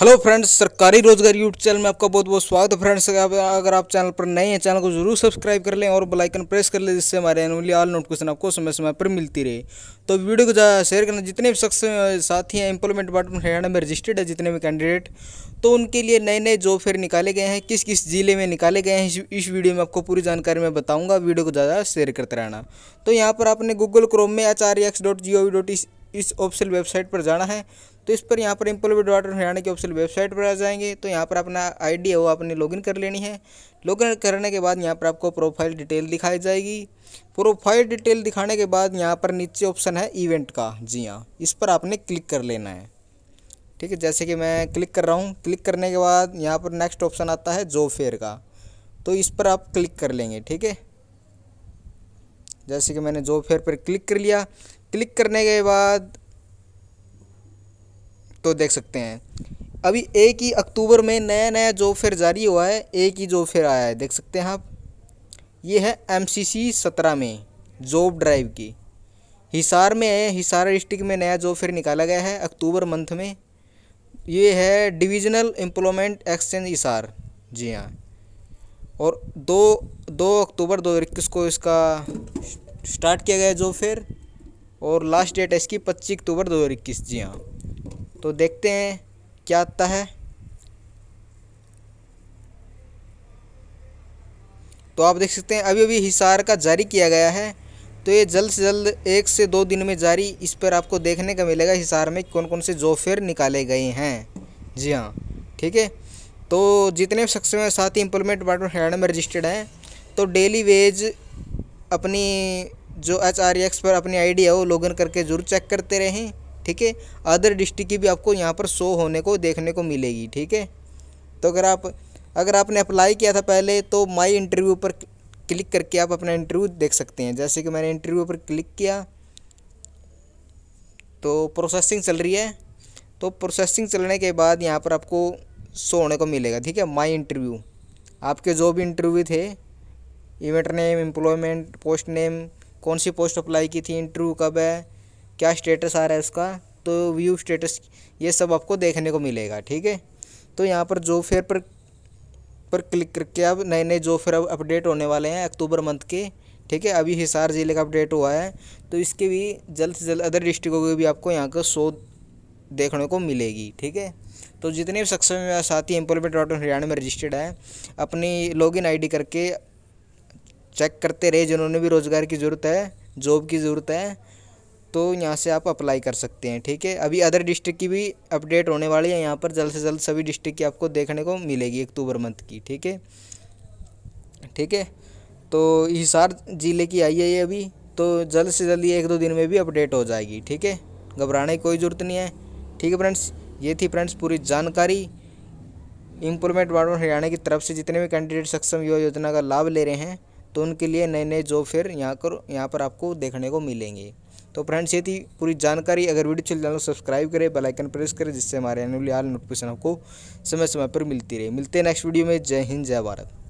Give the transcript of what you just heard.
hello friends सरकारी रोजगार YouTube channel में आपका बहुत बहुत स्वागत है फ्रेंड्स अगर आप चैनल पर नए हैं चैनल को जरूर सब्सक्राइब कर लें और बेल आइकन प्रेस कर लें जिससे हमारे एनुअली ऑल नोटिफिकेशन आपको समय समय पर मिलती रहे तो वीडियो को ज़्यादा शेयर करना जितने भी शख्स साथी हैं एम्प्लॉयमेंट डिपार्टमेंट हरियाणा में रजिस्टर्ड है जितने भी कैंडिडेट तो उनके लिए नए नए जॉब फेयर निकाले गए हैं किस किस ज़िले में निकाले गए हैं इस वीडियो में आपको पूरी जानकारी मैं बताऊँगा वीडियो को ज़्यादा शेयर करते रहना तो यहाँ पर आपने गूगल क्रोम में H R X dot G O V dot इस ऑफिशियल वेबसाइट पर जाना है तो इस पर यहाँ पर एम्प्लॉय डॉट हरियाणा की ऑफिशियल वेबसाइट पर आ जाएंगे तो यहाँ पर अपना आईडी है वो आपने लॉगिन कर लेनी है लॉगिन करने के बाद यहाँ पर आपको प्रोफाइल डिटेल दिखाई जाएगी प्रोफाइल डिटेल दिखाने के बाद यहाँ पर नीचे ऑप्शन है इवेंट का जी हाँ इस पर आपने क्लिक कर लेना है ठीक है जैसे कि मैं क्लिक कर रहा हूँ क्लिक करने के बाद यहाँ पर नेक्स्ट ऑप्शन आता है जॉब फेयर का तो इस पर आप क्लिक कर लेंगे ठीक है जैसे कि मैंने जॉब फेयर पर क्लिक कर लिया क्लिक करने के बाद तो देख सकते हैं अभी एक ही अक्टूबर में नया नया जॉब फेयर जारी हुआ है एक ही जॉब फेयर आया है देख सकते हैं आप ये है एम सी सी सत्रह में जॉब ड्राइव की हिसार में है हिसार डिस्ट्रिक्ट में नया जॉब फेयर निकाला गया है अक्टूबर मंथ में ये है डिविजनल एम्प्लॉयमेंट एक्सचेंज हिसार जी हाँ और दो दो अक्टूबर दो इक्कीस को इसका स्टार्ट किया गया जॉब फेयर और लास्ट डेट है इसकी पच्चीस अक्टूबर दो हज़ार इक्कीस जी हाँ तो देखते हैं क्या आता है तो आप देख सकते हैं अभी अभी हिसार का जारी किया गया है तो ये जल्द से जल्द एक से दो दिन में जारी इस पर आपको देखने का मिलेगा हिसार में कौन कौन से जोफेयर निकाले गए हैं जी हाँ ठीक है तो जितने शख्स में साथ ही एम्प्लॉयमेंट डिपार्टमेंट हरियाणा में रजिस्टर्ड हैं तो डेली वेज अपनी जो एच आर एक्स पर अपनी आईडी है वो लॉगिन करके ज़रूर चेक करते रहें ठीक है अदर डिस्ट्रिक्ट की भी आपको यहाँ पर शो होने को देखने को मिलेगी ठीक है तो अगर आप अगर आपने अप्लाई किया था पहले तो माई इंटरव्यू पर क्लिक करके आप अपना इंटरव्यू देख सकते हैं जैसे कि मैंने इंटरव्यू पर क्लिक किया तो प्रोसेसिंग चल रही है तो प्रोसेसिंग चलने के बाद यहाँ पर आपको शो होने को मिलेगा ठीक है माई इंटरव्यू आपके जो भी इंटरव्यू थे event name employment post name कौन सी पोस्ट अप्लाई की थी इंटरव्यू कब है क्या स्टेटस आ रहा है उसका तो व्यू स्टेटस ये सब आपको देखने को मिलेगा ठीक है तो यहाँ पर जॉब फेयर पर पर क्लिक करके अब नए नए जॉब फेयर अपडेट होने वाले हैं अक्टूबर मंथ के ठीक है अभी हिसार ज़िले का अपडेट हुआ है तो इसके भी जल्द से जल्द अदर डिस्ट्रिक्टों के भी आपको यहाँ का शो देखने को मिलेगी ठीक है तो जितने भी में साथी एम्प्लॉयमेंट डॉट हरियाणा में रजिस्टर्ड है अपनी लॉगिन आईडी करके चेक करते रहे जिन्होंने भी रोज़गार की ज़रूरत है जॉब की ज़रूरत है तो यहाँ से आप अप्लाई कर सकते हैं ठीक है अभी अदर डिस्ट्रिक्ट की भी अपडेट होने वाली है यहाँ पर जल्द से जल्द सभी डिस्ट्रिक्ट की आपको देखने को मिलेगी अक्टूबर मंथ की ठीक है ठीक है तो हिसार ज़िले की आई है ये अभी तो जल्द से जल्द ये एक दो दिन में भी अपडेट हो जाएगी ठीक है घबराने की कोई ज़रूरत नहीं है ठीक है फ्रेंड्स ये थी फ्रेंड्स पूरी जानकारी इम्प्रूवमेंट वार्ड हरियाणा की तरफ से जितने भी कैंडिडेट सक्षम युवा योजना का लाभ ले रहे हैं तो उनके लिए नए नए जॉब फेयर यहाँ कर यहाँ पर आपको देखने को मिलेंगे तो फ्रेंड्स ये थी पूरी जानकारी अगर वीडियो चल चैनल सब्सक्राइब करें बेल आइकन प्रेस करें जिससे हमारे एनुअल नोटिफिकेशन आपको समय समय पर मिलती रहे मिलते हैं नेक्स्ट वीडियो में जय हिंद जय भारत